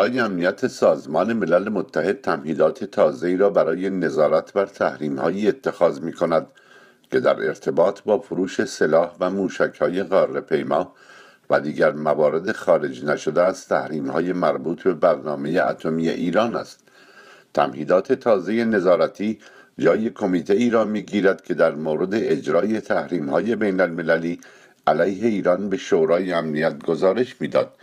شورای امنیت سازمان ملل متحد تمهیدات ای را برای نظارت بر هایی اتخاذ کند که در ارتباط با فروش سلاح و غار پیما و دیگر موارد خارج نشده از های مربوط به برنامه اتمی ایران است. تمهیدات تازه نظارتی جای کمیته ای را میگیرد که در مورد اجرای های بین المللی علیه ایران به شورای امنیت گزارش میداد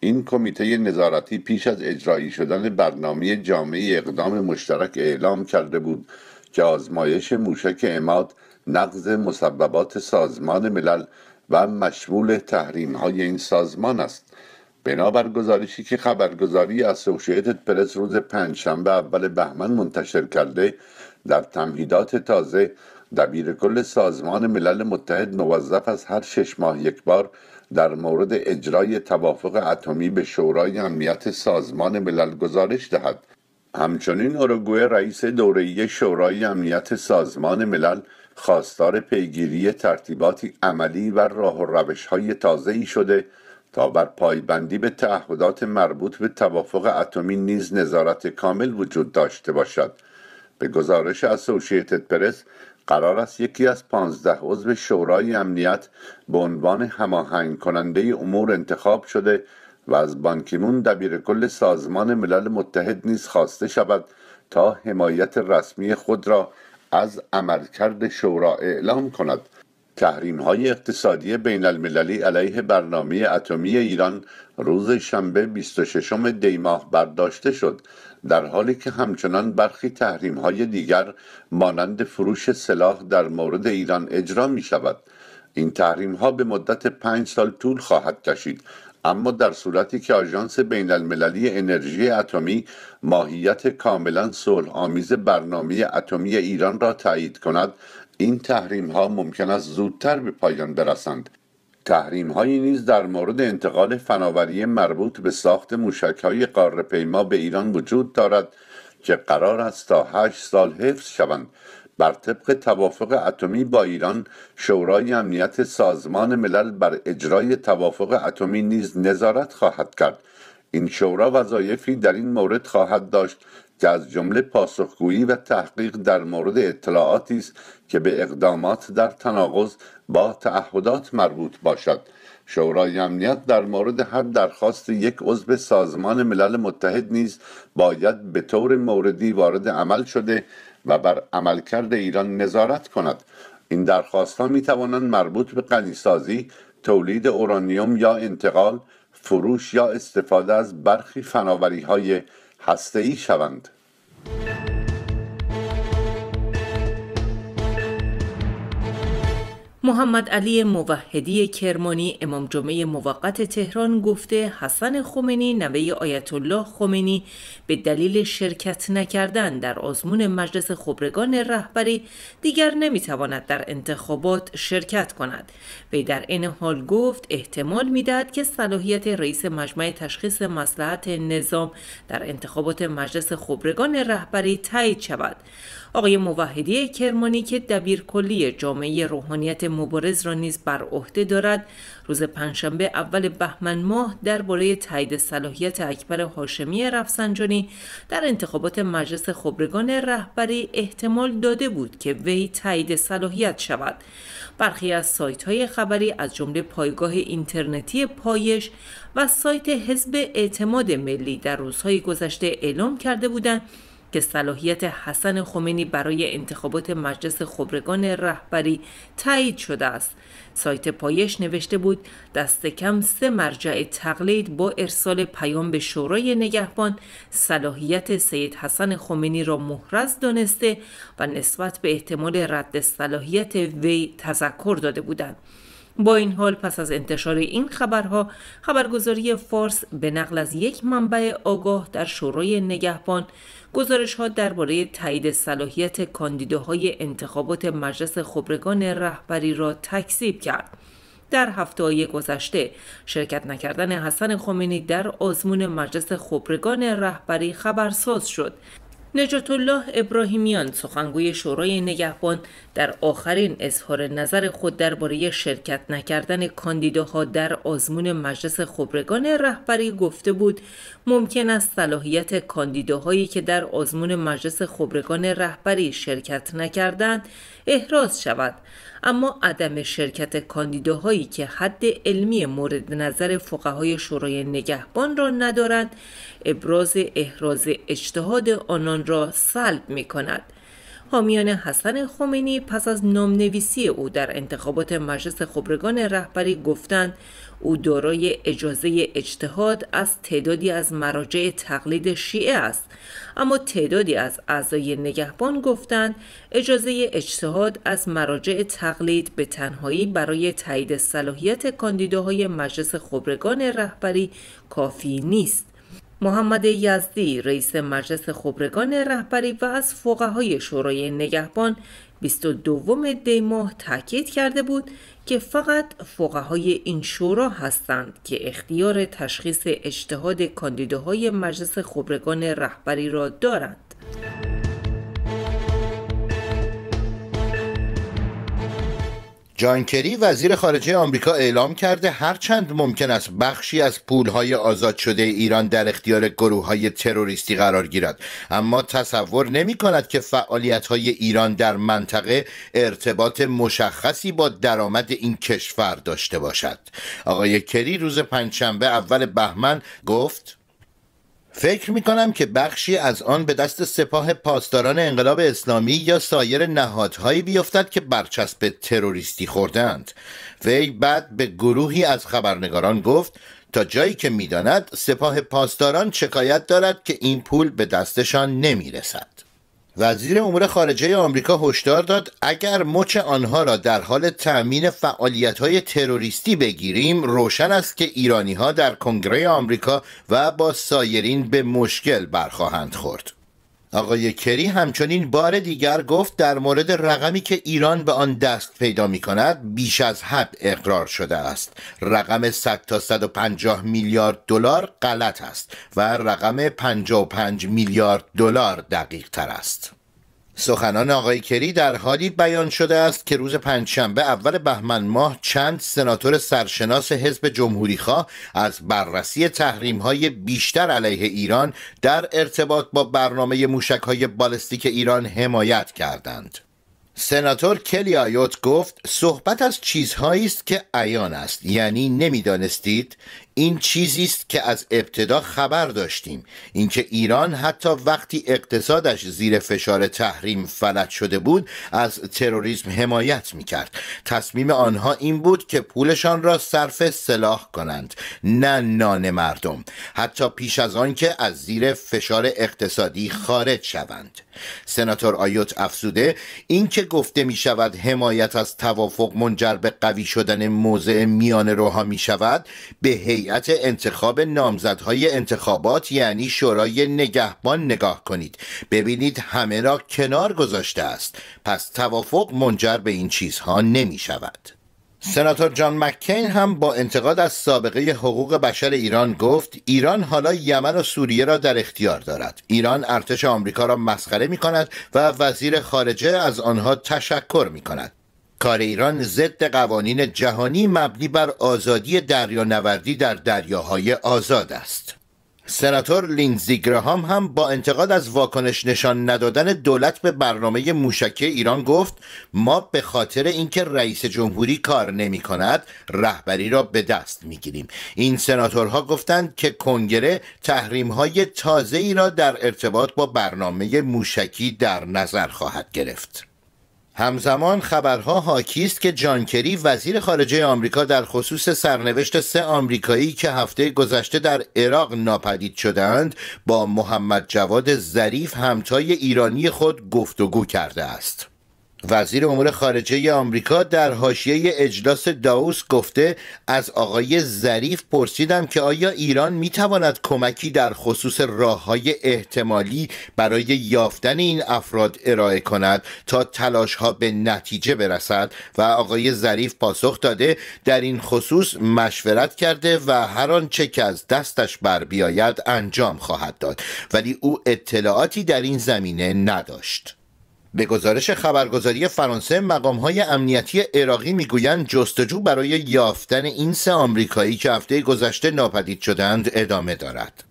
این کمیته نظارتی پیش از اجرایی شدن برنامه جامعه اقدام مشترک اعلام کرده بود که آزمایش موشک اماد نقض مسببات سازمان ملل و مشمول تحریم های این سازمان است بنابر گزارشی که خبرگزاری سوشیت پرس روز پنجشنبه اول بهمن منتشر کرده در تمهیدات تازه دبیر کل سازمان ملل متحد موظف از هر شش ماه یک بار در مورد اجرای توافق اتمی به شورای امنیت سازمان ملل گزارش دهد همچنین اوروگوئه رئیس دوره شورای امنیت سازمان ملل خواستار پیگیری ترتیباتی عملی و راه و تازه ای شده تا بر پایبندی به تعهدات مربوط به توافق اتمی نیز نظارت کامل وجود داشته باشد به گزارش اسوشیتد پرس قرار است یکی از پانزده عضو شورای امنیت به عنوان هماهنگ کننده امور انتخاب شده و از بانکیمون دبیر کل سازمان ملل متحد نیز خواسته شود تا حمایت رسمی خود را از عملکرد شورا اعلام کند تحریم های اقتصادی بین المللی علیه برنامه اتمی ایران روز شنبه 26 دیماه برداشته شد در حالی که همچنان برخی تحریم های دیگر مانند فروش سلاح در مورد ایران اجرا می شود این تحریم ها به مدت پنج سال طول خواهد کشید اما در صورتی که آژانس بین المللی انرژی اتمی ماهیت کاملا صلح آمیز برنامه اتمی ایران را تایید کند این تحریم ها ممکن است زودتر به پایان برسند تحریم هایی نیز در مورد انتقال فناوری مربوط به ساخت موشک های قاره پیما به ایران وجود دارد که قرار است تا هشت سال حفظ شوند بر طبق توافق اتمی با ایران شورای امنیت سازمان ملل بر اجرای توافق اتمی نیز نظارت خواهد کرد این شورا وظایفی در این مورد خواهد داشت که از جمله پاسخگویی و تحقیق در مورد اطلاعاتی است که به اقدامات در تناقض با تعهدات مربوط باشد شورای امنیت در مورد هر درخواست یک عضو سازمان ملل متحد نیز باید به طور موردی وارد عمل شده و بر عملکرد ایران نظارت کند این درخواست ها می توانند مربوط به قنیسازی، تولید اورانیوم یا انتقال فروش یا استفاده از برخی فناوری‌های ای شوند. محمد علی موحدی کرمانی امام جمعه موقت تهران گفته حسن خمینی نوه آیت الله خمینی به دلیل شرکت نکردن در آزمون مجلس خبرگان رهبری دیگر نمیتواند در انتخابات شرکت کند وی در این حال گفت احتمال میدهد که صلاحیت رئیس مجمع تشخیص مسلحت نظام در انتخابات مجلس خبرگان رهبری تایید شود آقای موحدی کرمانی که دبیر کلی جامعه روحانیت مبارز را نیز بر عهده دارد روز پنجشنبه اول بهمن ماه در درباره تایید صلاحیت اکبر هاشمی رفسنجانی در انتخابات مجلس خبرگان رهبری احتمال داده بود که وی تایید صلاحیت شود برخی از سایت های خبری از جمله پایگاه اینترنتی پایش و سایت حزب اعتماد ملی در روزهای گذشته اعلام کرده بودند که صلاحیت حسن خمینی برای انتخابات مجلس خبرگان رهبری تایید شده است سایت پایش نوشته بود دست کم سه مرجع تقلید با ارسال پیام به شورای نگهبان صلاحیت سید حسن خمینی را محرز دانسته و نسبت به احتمال رد صلاحیت وی تذکر داده بودند با این حال پس از انتشار این خبرها خبرگزاری فارس به نقل از یک منبع آگاه در شورای نگهبان گزارش ها درباره تایید صلاحیت کاندیداهای انتخابات مجلس خبرگان رهبری را تکذیب کرد. در هفته های گذشته شرکت نکردن حسن خمینی در آزمون مجلس خبرگان رهبری خبرساز شد نجات الله ابراهیمیان سخنگوی شورای نگهبان در آخرین اظهار نظر خود درباره شرکت نکردن کاندیداها در آزمون مجلس خبرگان رهبری گفته بود ممکن است صلاحیت کاندیداهایی که در آزمون مجلس خبرگان رهبری شرکت نکردند احراز شود اما عدم شرکت کاندیداهایی که حد علمی مورد نظر فقهای شورای نگهبان را ندارند ابراز احراز اجتهاد آنان را سلب می کند حامیان حسن خمینی پس از نامنویسی او در انتخابات مجلس خبرگان رهبری گفتند او دارای اجازه اجتهاد از تعدادی از مراجع تقلید شیعه است اما تعدادی از اعضای نگهبان گفتند اجازه اجتهاد از مراجع تقلید به تنهایی برای تایید صلاحیت کاندیداهای مجلس خبرگان رهبری کافی نیست محمد یزدی رئیس مجلس خبرگان رهبری و از فقهای شورای نگهبان 22 دی ماه تاکید کرده بود که فقط فقهای این شورا هستند که اختیار تشخیص اجتهاد کاندیداهای مجلس خبرگان رهبری را دارند. جان کری وزیر خارجه آمریکا اعلام کرده هرچند ممکن است بخشی از پولهای آزاد شده ایران در اختیار گروه های تروریستی قرار گیرد اما تصور نمی کند که فعالیت های ایران در منطقه ارتباط مشخصی با درآمد این کشور داشته باشد آقای کری روز پنجشنبه اول بهمن گفت فکر می کنم که بخشی از آن به دست سپاه پاسداران انقلاب اسلامی یا سایر نهادهایی بیفتد که برچسب تروریستی خوردند وی بعد به گروهی از خبرنگاران گفت تا جایی که میداند سپاه پاسداران شکایت دارد که این پول به دستشان رسد. وزیر امور خارجه آمریکا هشدار داد اگر مچ آنها را در حال تأمین فعالیت‌های تروریستی بگیریم روشن است که ایرانی ها در کنگره آمریکا و با سایرین به مشکل برخواهند خورد آقای کری همچنین بار دیگر گفت در مورد رقمی که ایران به آن دست پیدا می کند بیش از حد اقرار شده است رقم 100 تا 150 میلیارد دلار غلط است و رقم 55 میلیارد دلار دقیق تر است سخنان آقای کری در حالی بیان شده است که روز پنجشنبه اول بهمن ماه چند سناتور سرشناس حزب خواه از بررسی تحریم های بیشتر علیه ایران در ارتباط با برنامه موشک های بالستیک ایران حمایت کردند. سناتور کلی آیوت گفت صحبت از چیزهایی است که عیان است یعنی نمیدانستید این چیزی است که از ابتدا خبر داشتیم اینکه ایران حتی وقتی اقتصادش زیر فشار تحریم فلج شده بود از تروریسم حمایت میکرد تصمیم آنها این بود که پولشان را صرف سلاح کنند نه نان مردم حتی پیش از آنکه از زیر فشار اقتصادی خارج شوند سناتور آیوت افزوده اینکه گفته می شود حمایت از توافق منجر به قوی شدن موضع میان روها می شود به هیئت انتخاب نامزدهای انتخابات یعنی شورای نگهبان نگاه کنید ببینید همه را کنار گذاشته است پس توافق منجر به این چیزها نمی شود سناتور جان مکین هم با انتقاد از سابقه حقوق بشر ایران گفت ایران حالا یمن و سوریه را در اختیار دارد ایران ارتش آمریکا را مسخره می کند و وزیر خارجه از آنها تشکر می کند کار ایران ضد قوانین جهانی مبنی بر آزادی دریانوردی در دریاهای آزاد است سناتور لینزی گراهام هم با انتقاد از واکنش نشان ندادن دولت به برنامه موشکی ایران گفت ما به خاطر اینکه رئیس جمهوری کار نمی کند رهبری را به دست می گیریم این سناتورها گفتند که کنگره تحریم های تازه ای را در ارتباط با برنامه موشکی در نظر خواهد گرفت همزمان خبرها حاکی است که جان کری وزیر خارجه آمریکا در خصوص سرنوشت سه آمریکایی که هفته گذشته در عراق ناپدید شدند با محمد جواد ظریف همتای ایرانی خود گفتگو کرده است وزیر امور خارجه آمریکا در حاشیه اجلاس داوس گفته از آقای ظریف پرسیدم که آیا ایران می تواند کمکی در خصوص راه های احتمالی برای یافتن این افراد ارائه کند تا تلاش ها به نتیجه برسد و آقای ظریف پاسخ داده در این خصوص مشورت کرده و هر آنچه که از دستش بر بیاید انجام خواهد داد ولی او اطلاعاتی در این زمینه نداشت به گزارش خبرگزاری فرانسه های امنیتی عراقی میگویند جستجو برای یافتن این سه آمریکایی که هفته گذشته ناپدید شدند ادامه دارد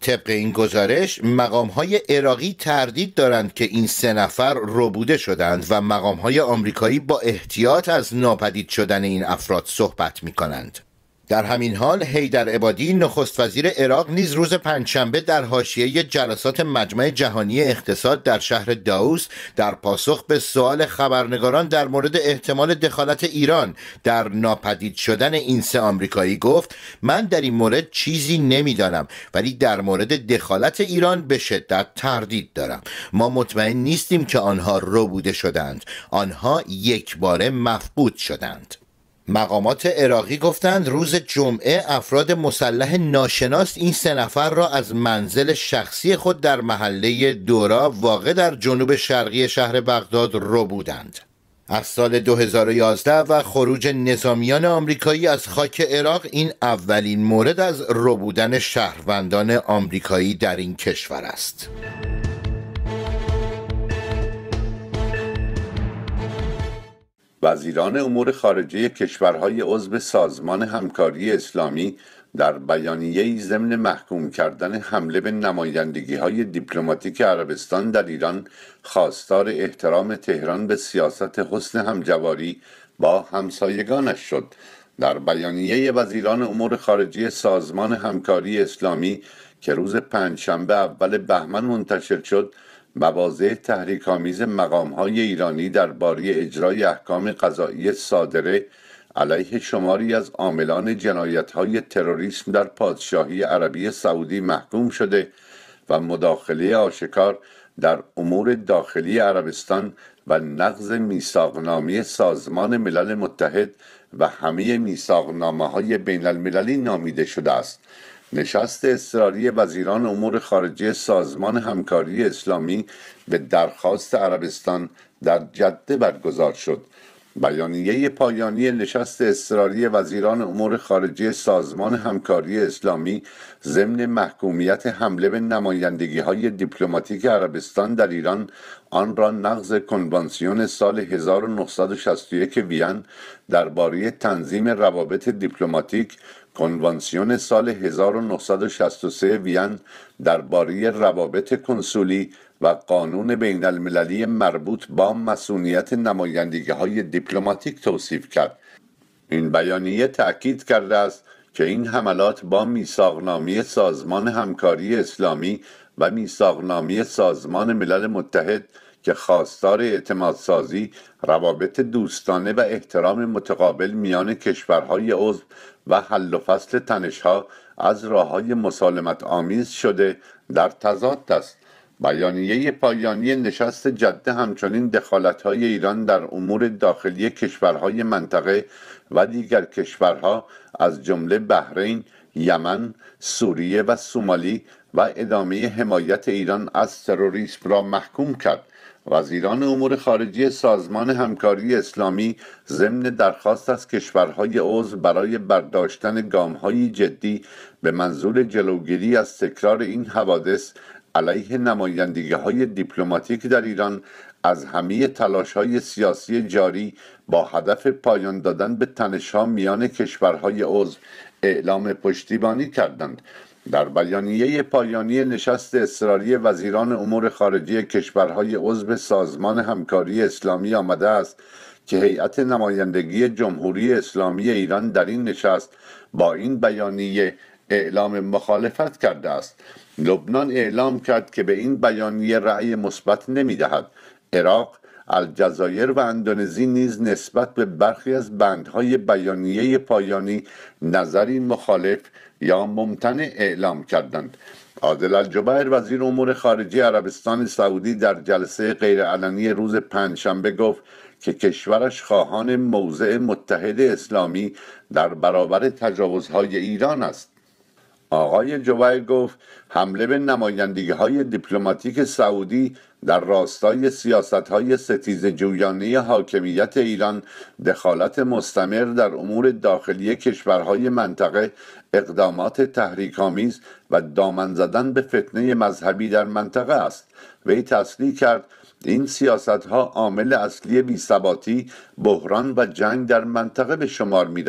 طبق این گزارش مقام های عراقی تردید دارند که این سه نفر ربوده شدند و مقام های آمریکایی با احتیاط از ناپدید شدن این افراد صحبت می کنند. در همین حال هیدر عبادی نخست وزیر عراق نیز روز پنجشنبه در حاشیه جلسات مجمع جهانی اقتصاد در شهر داوس در پاسخ به سوال خبرنگاران در مورد احتمال دخالت ایران در ناپدید شدن این سه آمریکایی گفت من در این مورد چیزی نمیدانم ولی در مورد دخالت ایران به شدت تردید دارم ما مطمئن نیستیم که آنها ربوده شدند آنها یک باره مفقود شدند مقامات عراقی گفتند روز جمعه افراد مسلح ناشناس این سه نفر را از منزل شخصی خود در محله دورا واقع در جنوب شرقی شهر بغداد رو بودند. از سال 2011 و خروج نظامیان آمریکایی از خاک عراق این اولین مورد از ربودن شهروندان آمریکایی در این کشور است. وزیران امور خارجه کشورهای عضو سازمان همکاری اسلامی در ای ضمن محکوم کردن حمله به نمایندگی های دیپلماتیک عربستان در ایران خواستار احترام تهران به سیاست حسن همجواری با همسایگانش شد در بیانیه وزیران امور خارجه سازمان همکاری اسلامی که روز پنجشنبه اول بهمن منتشر شد مواضع مقام های ایرانی در باری اجرای احکام قضایی صادره علیه شماری از عاملان های تروریسم در پادشاهی عربی سعودی محکوم شده و مداخله آشکار در امور داخلی عربستان و نقض میثاقنامه سازمان ملل متحد و همه میثاقنامه های بین المللی نامیده شده است نشست اضطراری وزیران امور خارجه سازمان همکاری اسلامی به درخواست عربستان در جده برگزار شد بیانیه پایانی نشست اضطراری وزیران امور خارجه سازمان همکاری اسلامی ضمن محکومیت حمله به نمایندگی های دیپلماتیک عربستان در ایران آن را نقض کنوانسیون سال 1961 وین درباره تنظیم روابط دیپلماتیک کنوانسیون سال 1963 وین درباره روابط کنسولی و قانون بین المللی مربوط با مسئولیت نمایندگی های دیپلماتیک توصیف کرد این بیانیه تأکید کرده است که این حملات با میثاقنامه سازمان همکاری اسلامی و میثاقنامه سازمان ملل متحد که خواستار اعتمادسازی روابط دوستانه و احترام متقابل میان کشورهای عضو و حل و فصل تنشها از راه های مسالمت آمیز شده در تضاد است بیانیه پایانی نشست جده همچنین دخالت های ایران در امور داخلی کشورهای منطقه و دیگر کشورها از جمله بحرین، یمن، سوریه و سومالی و ادامه حمایت ایران از تروریسم را محکوم کرد وزیران امور خارجی سازمان همکاری اسلامی ضمن درخواست از کشورهای عضو برای برداشتن گامهای جدی به منظور جلوگیری از تکرار این حوادث علیه نمایندگی های دیپلماتیک در ایران از همه تلاش های سیاسی جاری با هدف پایان دادن به تنشها میان کشورهای عضو اعلام پشتیبانی کردند در بیانیه پایانی نشست اصراری وزیران امور خارجه کشورهای عضو سازمان همکاری اسلامی آمده است که هیئت نمایندگی جمهوری اسلامی ایران در این نشست با این بیانیه اعلام مخالفت کرده است لبنان اعلام کرد که به این بیانیه رأی مثبت نمی عراق الجزایر و اندونزی نیز نسبت به برخی از بندهای بیانیه پایانی نظری مخالف یا ممتنع اعلام کردند عادل الجبیر وزیر امور خارجه عربستان سعودی در جلسه غیرعلنی روز پنجشنبه گفت که کشورش خواهان موضع متحد اسلامی در برابر تجاوزهای ایران است آقای جبیر گفت حمله به نمایندگی های دیپلماتیک سعودی در راستای سیاست های ستیز حاکمیت ایران دخالت مستمر در امور داخلی کشورهای منطقه اقدامات تحریکامیز و دامن زدن به فتنه مذهبی در منطقه است وی تصریح کرد این سیاست ها عامل اصلی بیثباتی بحران و جنگ در منطقه به شمار می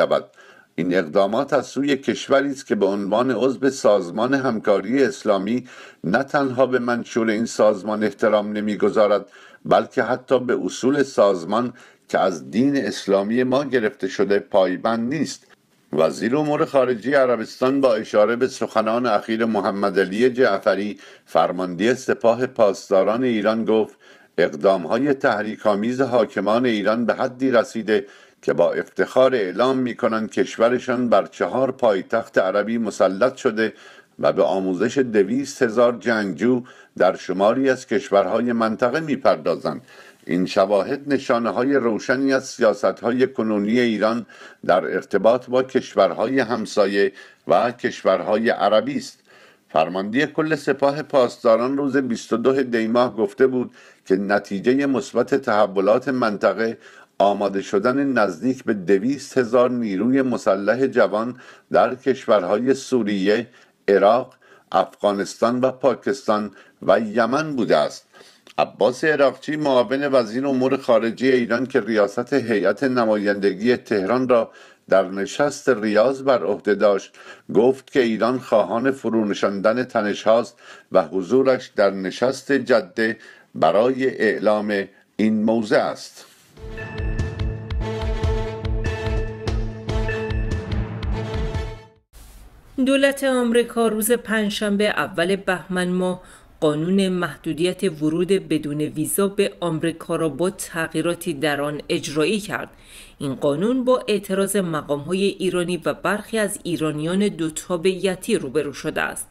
این اقدامات از سوی کشوری است که به عنوان عضو سازمان همکاری اسلامی نه تنها به منشور این سازمان احترام نمیگذارد بلکه حتی به اصول سازمان که از دین اسلامی ما گرفته شده پایبند نیست وزیر امور خارجه عربستان با اشاره به سخنان اخیر محمد علی جعفری فرمانده سپاه پاسداران ایران گفت اقدام اقدامهای تحریکآمیز حاکمان ایران به حدی رسیده که با افتخار اعلام می کنند کشورشان بر چهار پایتخت عربی مسلط شده و به آموزش دویست هزار جنگجو در شماری از کشورهای منطقه میپردازند این شواهد نشانه های روشنی از سیاست های کنونی ایران در ارتباط با کشورهای همسایه و کشورهای عربی است فرمانده کل سپاه پاسداران روز 22 دیماه گفته بود که نتیجه مثبت تحولات منطقه آماده شدن نزدیک به دویست هزار نیروی مسلح جوان در کشورهای سوریه، عراق، افغانستان و پاکستان و یمن بوده است عباس عراقچی معاون وزیر امور خارجه ایران که ریاست هیئت نمایندگی تهران را در نشست ریاض بر عهده داشت گفت که ایران خواهان فرونشاندن تنش و حضورش در نشست جده برای اعلام این موضع است دولت آمریکا روز پنجشنبه اول بهمن ماه قانون محدودیت ورود بدون ویزا به آمریکا را با تغییراتی در آن اجرایی کرد. این قانون با اعتراض های ایرانی و برخی از ایرانیان دو تابعیتی روبرو شده است.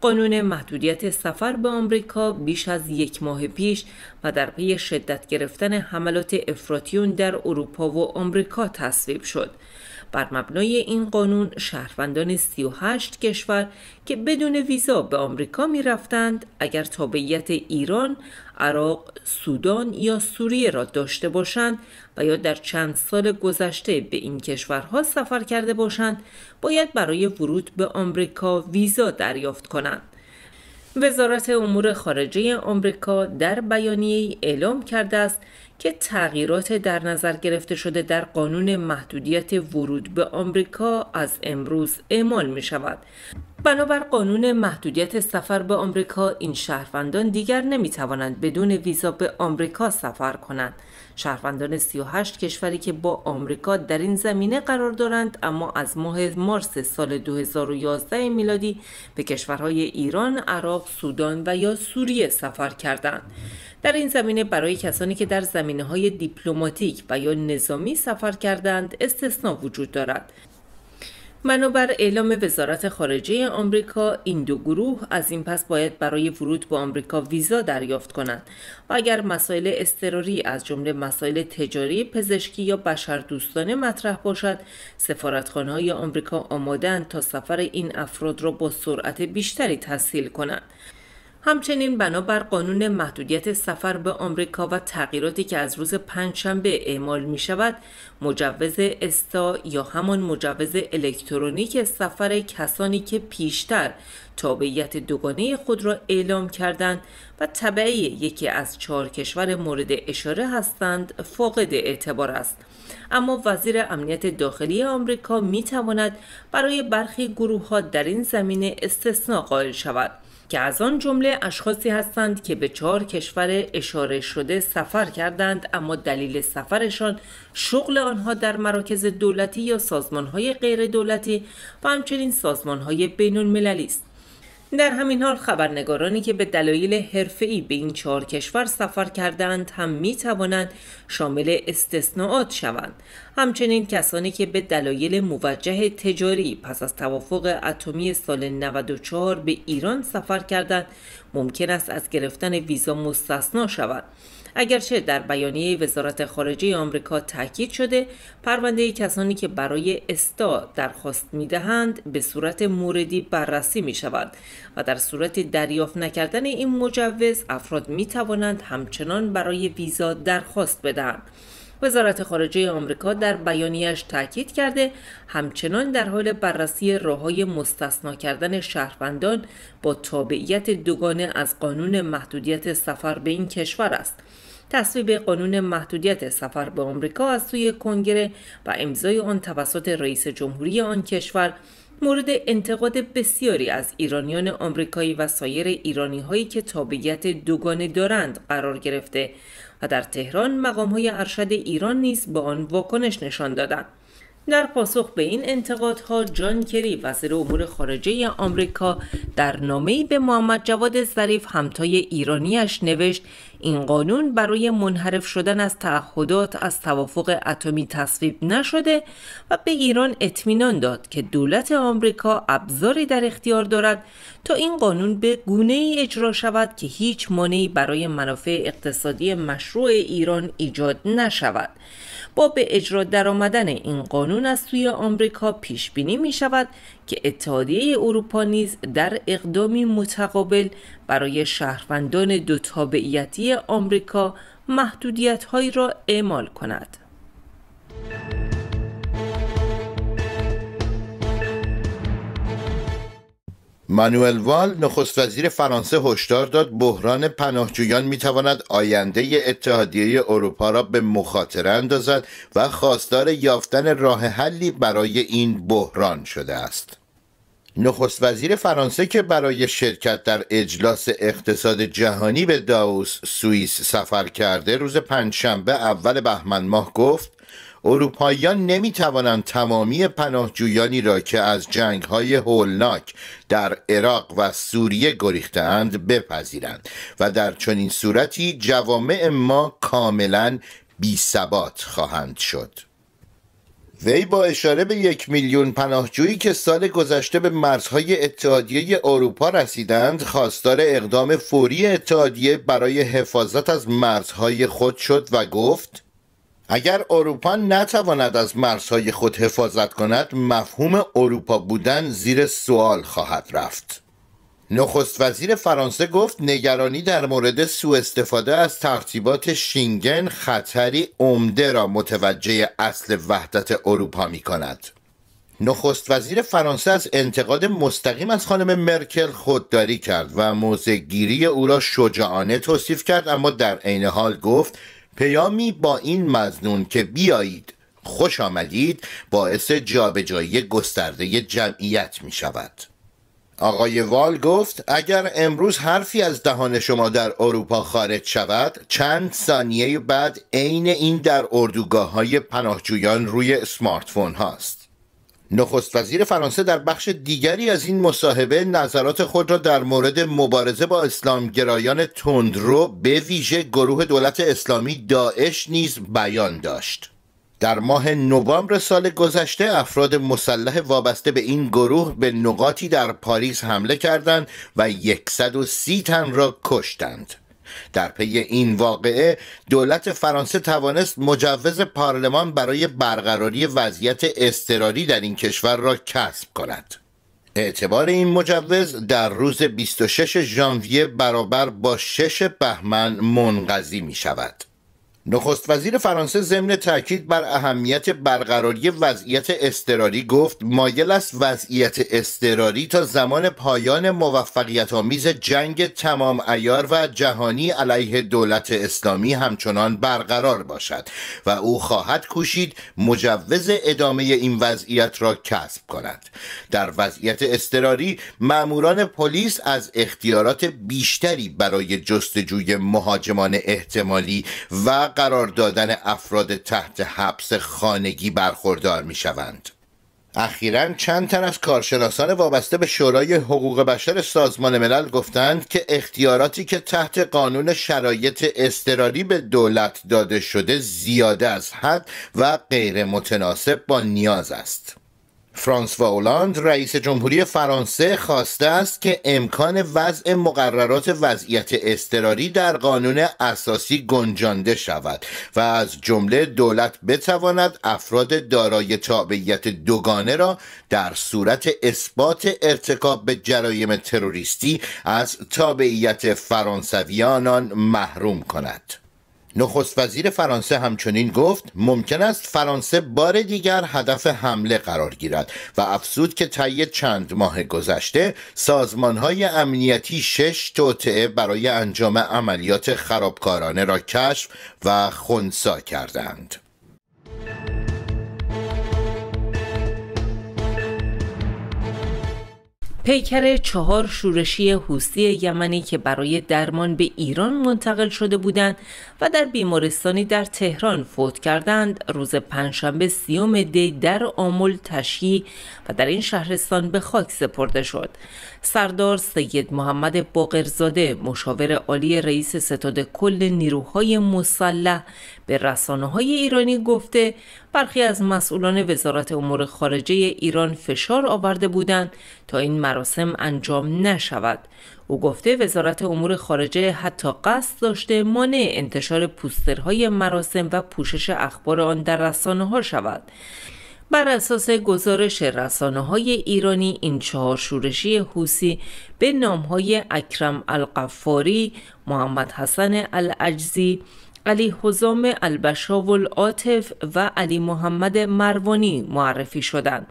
قانون محدودیت سفر به آمریکا بیش از یک ماه پیش و در پی شدت گرفتن حملات افراطیون در اروپا و آمریکا تصویب شد. بر مبنای این قانون شهروندان 38 کشور که بدون ویزا به آمریکا می رفتند اگر تابعیت ایران، عراق، سودان یا سوریه را داشته باشند و یا در چند سال گذشته به این کشورها سفر کرده باشند باید برای ورود به آمریکا ویزا دریافت کنند. وزارت امور خارجه آمریکا در بیانیه اعلام کرده است که تغییرات در نظر گرفته شده در قانون محدودیت ورود به آمریکا از امروز اعمال می شود. بنابر قانون محدودیت سفر به آمریکا این شهروندان دیگر نمی توانند بدون ویزا به آمریکا سفر کنند. شهروندان 38 کشوری که با آمریکا در این زمینه قرار دارند اما از ماه مارس سال 2011 میلادی به کشورهای ایران، عراق، سودان و یا سوریه سفر کردند. در این زمینه برای کسانی که در زمینه های دیپلماتیک و یا نظامی سفر کردند استثنا وجود دارد بنابر اعلام وزارت خارجه آمریکا این دو گروه از این پس باید برای ورود به آمریکا ویزا دریافت کنند و اگر مسائل اضطراری از جمله مسائل تجاری پزشکی یا بشردوستانه مطرح باشد سفارتخانه های آمریکا آمادند تا سفر این افراد را با سرعت بیشتری تسهیل کنند همچنین بنابر قانون محدودیت سفر به آمریکا و تغییراتی که از روز پنجشنبه اعمال می شود مجوز استا یا همان مجوز الکترونیک سفر کسانی که پیشتر تابعیت دوگانه خود را اعلام کردند و طبعی یکی از چهار کشور مورد اشاره هستند فاقد اعتبار است اما وزیر امنیت داخلی آمریکا می تواند برای برخی گروه ها در این زمینه استثناء قائل شود که از آن جمله اشخاصی هستند که به چهار کشور اشاره شده سفر کردند اما دلیل سفرشان شغل آنها در مراکز دولتی یا سازمانهای غیر دولتی و همچنین سازمانهای بین المللی است در همین حال خبرنگارانی که به دلایل حرفه‌ای به این چهار کشور سفر کردند هم می توانند شامل استثناءات شوند همچنین کسانی که به دلایل موجه تجاری پس از توافق اتمی سال 94 به ایران سفر کردند ممکن است از گرفتن ویزا مستثنا شوند اگرچه در بیانیه وزارت خارجه آمریکا تاکید شده پرونده کسانی که برای استا درخواست میدهند به صورت موردی بررسی می شود و در صورت دریافت نکردن این مجوز افراد می توانند همچنان برای ویزا درخواست بدهند وزارت خارجه آمریکا در بیانیه‌اش تاکید کرده همچنان در حال بررسی راههای مستثنا کردن شهروندان با تابعیت دوگانه از قانون محدودیت سفر به این کشور است. تصویب قانون محدودیت سفر به آمریکا از سوی کنگره و امضای آن توسط رئیس جمهوری آن کشور مورد انتقاد بسیاری از ایرانیان آمریکایی و سایر ایرانی هایی که تابعیت دوگانه دارند قرار گرفته و در تهران مقام های ارشد ایران نیز به آن واکنش نشان دادند در پاسخ به این انتقادها جان کری وزیر امور خارجه آمریکا در نامه‌ای به محمد جواد ظریف همتای ایرانیش نوشت این قانون برای منحرف شدن از تعهدات از توافق اتمی تصویب نشده و به ایران اطمینان داد که دولت آمریکا ابزاری در اختیار دارد تا این قانون به گونه ای اجرا شود که هیچ مانعی برای منافع اقتصادی مشروع ایران ایجاد نشود با به اجرا درآمدن این قانون از سوی آمریکا پیش بینی می شود که اتحادیه اروپا نیز در اقدامی متقابل برای شهروندان دو تابعیتی آمریکا محدودیت را اعمال کند. مانوئل وال نخست وزیر فرانسه هشدار داد بحران پناهجویان میتواند آینده اتحادیه اروپا را به مخاطره اندازد و خواستار یافتن راه حلی برای این بحران شده است نخست وزیر فرانسه که برای شرکت در اجلاس اقتصاد جهانی به داوس سوئیس سفر کرده روز پنجشنبه اول بهمن ماه گفت اروپاییان نمی توانند تمامی پناهجویانی را که از جنگ های هولناک در عراق و سوریه گریختند بپذیرند و در چنین صورتی جوامع ما کاملا بی ثبات خواهند شد وی با اشاره به یک میلیون پناهجویی که سال گذشته به مرزهای اتحادیه اروپا رسیدند خواستار اقدام فوری اتحادیه برای حفاظت از مرزهای خود شد و گفت اگر اروپا نتواند از مرزهای خود حفاظت کند مفهوم اروپا بودن زیر سوال خواهد رفت نخست وزیر فرانسه گفت نگرانی در مورد سوء استفاده از ترتیبات شینگن خطری عمده را متوجه اصل وحدت اروپا می کند. نخست وزیر فرانسه از انتقاد مستقیم از خانم مرکل خودداری کرد و موزگیری او را شجاعانه توصیف کرد اما در عین حال گفت پیامی با این مزنون که بیایید خوش آمدید باعث جابجایی گسترده جمعیت می شود آقای وال گفت اگر امروز حرفی از دهان شما در اروپا خارج شود چند ثانیه بعد عین این در اردوگاه های پناهجویان روی سمارتفون هاست نخست وزیر فرانسه در بخش دیگری از این مصاحبه نظرات خود را در مورد مبارزه با اسلامگرایان تندرو به ویژه گروه دولت اسلامی داعش نیز بیان داشت در ماه نوامبر سال گذشته افراد مسلح وابسته به این گروه به نقاطی در پاریس حمله کردند و 130 تن را کشتند در پی این واقعه دولت فرانسه توانست مجوز پارلمان برای برقراری وضعیت اضطراری در این کشور را کسب کند اعتبار این مجوز در روز 26 ژانویه برابر با 6 بهمن منقضی می شود نخست وزیر فرانسه ضمن تاکید بر اهمیت برقراری وضعیت اضطراری گفت مایل است وضعیت اضطراری تا زمان پایان موفقیت آمیز جنگ تمام ایار و جهانی علیه دولت اسلامی همچنان برقرار باشد و او خواهد کوشید مجوز ادامه این وضعیت را کسب کند در وضعیت اضطراری ماموران پلیس از اختیارات بیشتری برای جستجوی مهاجمان احتمالی و قرار دادن افراد تحت حبس خانگی برخوردار می شوند. اخیرا چند تن از کارشناسان وابسته به شورای حقوق بشر سازمان ملل گفتند که اختیاراتی که تحت قانون شرایط اضطراری به دولت داده شده زیاده از حد و غیر متناسب با نیاز است. فرانسوا اولاند رئیس جمهوری فرانسه خواسته است که امکان وضع مقررات وضعیت اضطراری در قانون اساسی گنجانده شود و از جمله دولت بتواند افراد دارای تابعیت دوگانه را در صورت اثبات ارتکاب به جرایم تروریستی از تابعیت فرانسویانان آنان محروم کند نخست وزیر فرانسه همچنین گفت ممکن است فرانسه بار دیگر هدف حمله قرار گیرد و افزود که طی چند ماه گذشته های امنیتی شش توطعه برای انجام عملیات خرابکارانه را کشف و خونسا کردند. پیکر چهار شورشی حوسی یمنی که برای درمان به ایران منتقل شده بودند و در بیمارستانی در تهران فوت کردند روز پنجشنبه سیوم دی در آمل تشییع و در این شهرستان به خاک سپرده شد سردار سید محمد باقرزاده مشاور عالی رئیس ستاد کل نیروهای مسلح به رسانه های ایرانی گفته برخی از مسئولان وزارت امور خارجه ایران فشار آورده بودند تا این مراسم انجام نشود او گفته وزارت امور خارجه حتی قصد داشته مانع انتشار پوسترهای مراسم و پوشش اخبار آن در رسانه ها شود بر اساس گزارش رسانه های ایرانی این چهار شورشی حوسی به نام های اکرم القفاری، محمد حسن العجزی، علی حزام البشاو العاطف و علی محمد مروانی معرفی شدند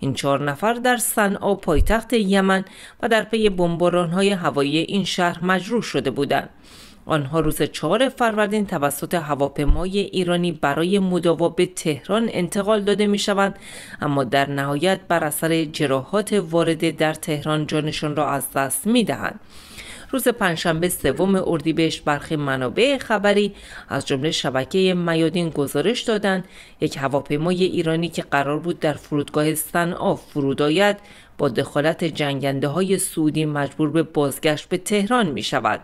این چهار نفر در صنعا پایتخت یمن و در پی های هوایی این شهر مجروح شده بودند آنها روز چهار فروردین توسط هواپیمای ایرانی برای مداوا به تهران انتقال داده می شوند اما در نهایت بر اثر جراحات وارده در تهران جانشان را از دست می دهند. روز پنجشنبه سوم اردیبهشت برخی منابع خبری از جمله شبکه میادین گزارش دادند یک هواپیمای ایرانی که قرار بود در فرودگاه صنعا فرود آید با دخالت جنگنده های سعودی مجبور به بازگشت به تهران می شود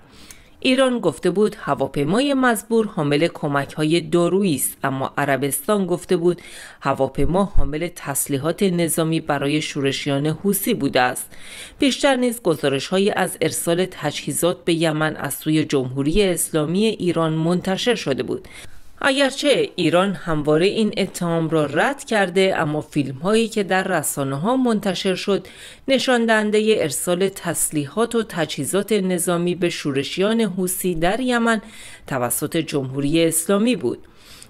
ایران گفته بود هواپیمای مزبور حامل کمک های دارویی است اما عربستان گفته بود هواپیما حامل تسلیحات نظامی برای شورشیان حوسی بوده است پیشتر نیز گزارش های از ارسال تجهیزات به یمن از سوی جمهوری اسلامی ایران منتشر شده بود اگرچه ایران همواره این اتهام را رد کرده اما فیلم هایی که در رسانه ها منتشر شد نشان دهنده ارسال تسلیحات و تجهیزات نظامی به شورشیان حوسی در یمن توسط جمهوری اسلامی بود.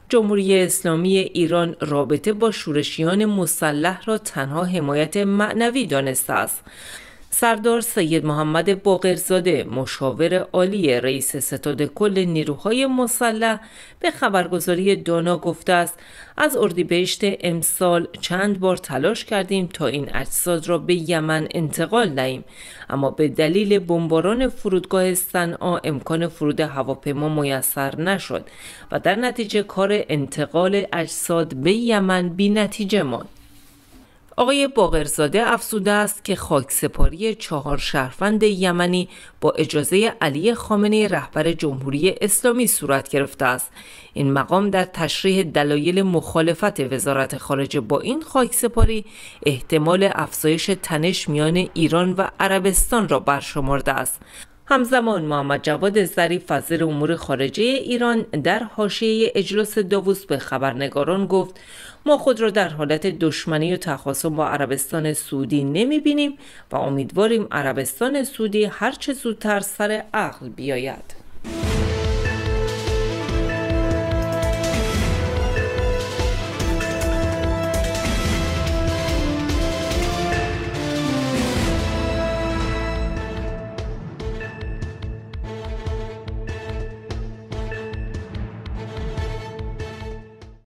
جمهوری اسلامی ایران رابطه با شورشیان مسلح را تنها حمایت معنوی دانسته است. سردار سید محمد باقرزاده مشاور عالی رئیس ستاد کل نیروهای مسلح به خبرگزاری دانا گفته است از اردیبهشت امسال چند بار تلاش کردیم تا این اجساد را به یمن انتقال دهیم اما به دلیل بمباران فرودگاه صنعا امکان فرود هواپیما میسر نشد و در نتیجه کار انتقال اجساد به یمن بی ماند آقای باقرزاده افزوده است که سپاری چهار شهروند یمنی با اجازه علی خامنه رهبر جمهوری اسلامی صورت گرفته است این مقام در تشریح دلایل مخالفت وزارت خارجه با این سپاری احتمال افزایش تنش میان ایران و عربستان را برشمرده است همزمان محمد جواد ظریف وزیر امور خارجه ایران در حاشیه اجلاس داووس به خبرنگاران گفت ما خود را در حالت دشمنی و تخاصم با عربستان سعودی نمی بینیم و امیدواریم عربستان سعودی هرچه زودتر سر عقل بیاید